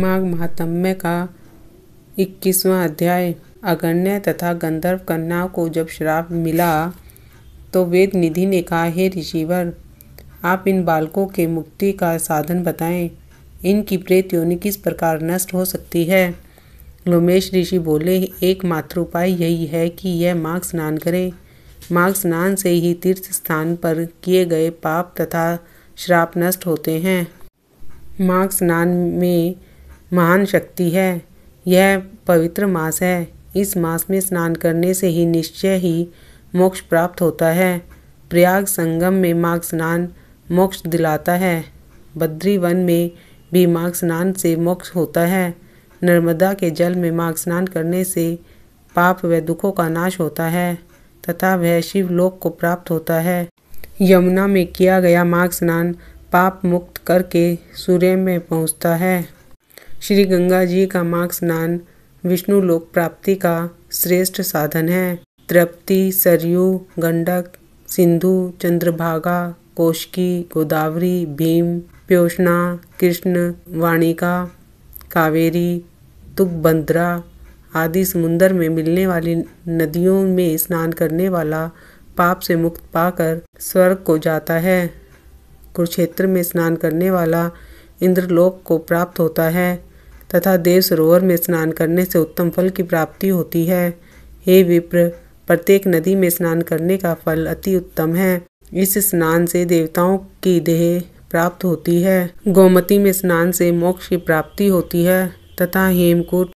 माघ महात्म्य का इक्कीसवां अध्याय अगण्य तथा गंधर्व कन्या को जब श्राप मिला तो वेद निधि ने कहा हे ऋषिवर आप इन बालकों के मुक्ति का साधन बताएं इनकी प्रेत योनि किस प्रकार नष्ट हो सकती है लोमेश ऋषि बोले एकमात्र उपाय यही है कि यह माघ स्नान करें माघ स्नान से ही तीर्थ स्थान पर किए गए पाप तथा श्राप नष्ट होते हैं माघ स्नान में महान शक्ति है यह पवित्र मास है इस मास में स्नान करने से ही निश्चय ही मोक्ष प्राप्त होता है प्रयाग संगम में माघ स्नान मोक्ष दिलाता है बद्री वन में भी माघ स्नान से मोक्ष होता है नर्मदा के जल में माघ स्नान करने से पाप व दुखों का नाश होता है तथा वह शिवलोक को प्राप्त होता है यमुना में किया गया माघ स्नान पाप मुक्त करके सूर्य में पहुंचता है श्री गंगा जी का माघ स्नान विष्णु लोक प्राप्ति का श्रेष्ठ साधन है तृप्ति सरयू गंडक सिंधु चंद्रभागा कोशकी गोदावरी भीम प्योषणा कृष्ण वाणिका कावेरी तुकबंद्रा आदि समुन्दर में मिलने वाली नदियों में स्नान करने वाला पाप से मुक्त पाकर स्वर्ग को जाता है कुरुक्षेत्र में स्नान करने वाला इंद्रलोक को प्राप्त होता है तथा देव सरोवर में स्नान करने से उत्तम फल की प्राप्ति होती है हे विप्र प्रत्येक नदी में स्नान करने का फल अति उत्तम है इस स्नान से देवताओं की देह प्राप्त होती है गोमती में स्नान से मोक्ष की प्राप्ति होती है तथा हेमकूट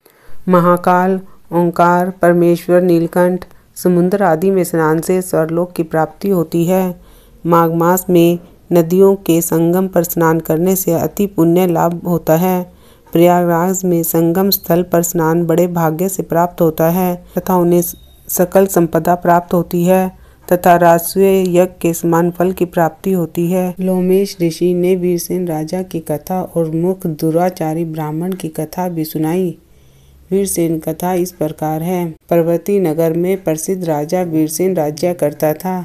महाकाल ओंकार परमेश्वर नीलकंठ समुद्र आदि में स्नान से स्वरलोक की प्राप्ति होती है माघ मास में नदियों के संगम पर स्नान करने से अति पुण्य लाभ होता है प्रयागराज में संगम स्थल पर स्नान बड़े भाग्य से प्राप्त होता है तथा उन्हें सकल संपदा प्राप्त होती है तथा राजस्वीय यज्ञ के समान फल की प्राप्ति होती है लोमेश ऋषि ने वीरसेन राजा की कथा और मुख दुराचारी ब्राह्मण की कथा भी सुनाई वीरसेन कथा इस प्रकार है पर्वती नगर में प्रसिद्ध राजा वीरसेन राज्य करता था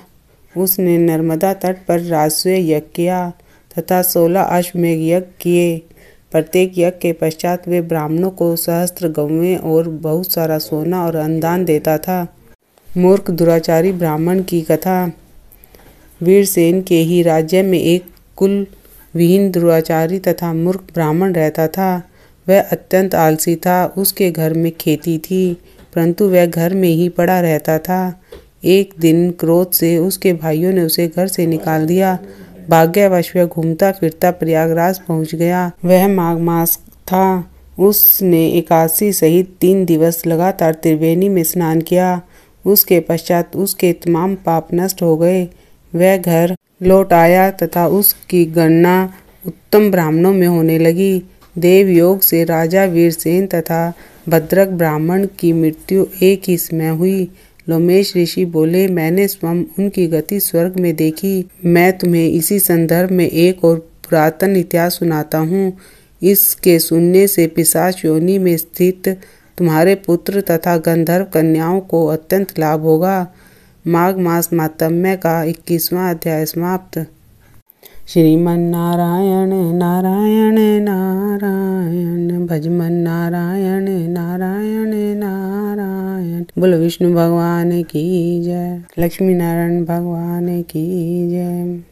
उसने नर्मदा तट पर राजस्व यज्ञ किया तथा सोलह अश्वमेघ यज्ञ किए प्रत्येक यज्ञ के पश्चात वे ब्राह्मणों को सहस्त्र गवें और बहुत सारा सोना और अनदान देता था मूर्ख दुराचारी ब्राह्मण की कथा वीरसेन के ही राज्य में एक कुल विहीन दुराचारी तथा मूर्ख ब्राह्मण रहता था वह अत्यंत आलसी था उसके घर में खेती थी परंतु वह घर में ही पड़ा रहता था एक दिन क्रोध से उसके भाइयों ने उसे घर से निकाल दिया भाग्यवश वह घूमता फिरता प्रयागराज पहुंच गया वह माघ मास था उसने इक्यासी सहित तीन दिवस लगातार त्रिवेणी में स्नान किया उसके पश्चात उसके तमाम पाप नष्ट हो गए वह घर लौट आया तथा उसकी गणना उत्तम ब्राह्मणों में होने लगी देव योग से राजा वीरसेन तथा भद्रक ब्राह्मण की मृत्यु एक ही समय हुई लोमेश ऋषि बोले मैंने स्वयं उनकी गति स्वर्ग में देखी मैं तुम्हें इसी संदर्भ में एक और पुरातन इतिहास सुनाता हूँ इसके सुनने से पिशाच योनि में स्थित तुम्हारे पुत्र तथा गंधर्व कन्याओं को अत्यंत लाभ होगा माघ मास मातम्य का इक्कीसवा अध्याय समाप्त श्रीमन नारायण नारायण नारायण भजमन नारायण नारायण नारायण बोलो विष्णु भगवान की जय लक्ष्मी नारायण भगवान की जय